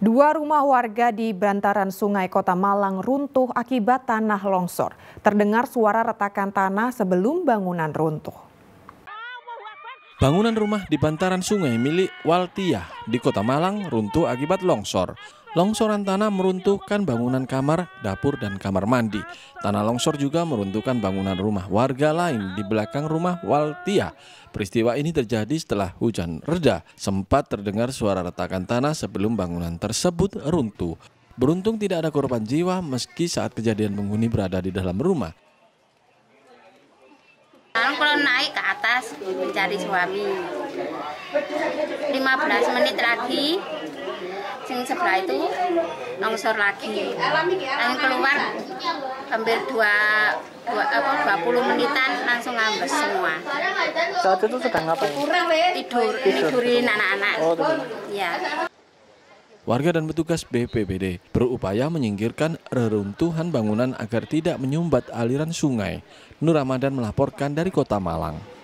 Dua rumah warga di bantaran sungai Kota Malang runtuh akibat tanah longsor. Terdengar suara retakan tanah sebelum bangunan runtuh. Bangunan rumah di bantaran sungai milik Waltiah di Kota Malang runtuh akibat longsor. Longsoran tanah meruntuhkan bangunan kamar, dapur, dan kamar mandi. Tanah longsor juga meruntuhkan bangunan rumah warga lain di belakang rumah Waltia. Peristiwa ini terjadi setelah hujan reda. Sempat terdengar suara retakan tanah sebelum bangunan tersebut runtuh. Beruntung tidak ada korban jiwa meski saat kejadian penghuni berada di dalam rumah. Sekarang kalau naik ke atas mencari suami. 15 menit lagi yang sebelah itu longsor lagi yang keluar hampir dua, dua apa 20 menitan langsung ngambes semua saat itu sedang apa tidur tidurin anak-anak oh, ya Warga dan petugas BPBD berupaya menyingkirkan reruntuhan bangunan agar tidak menyumbat aliran sungai. Nur Ramadan melaporkan dari kota Malang.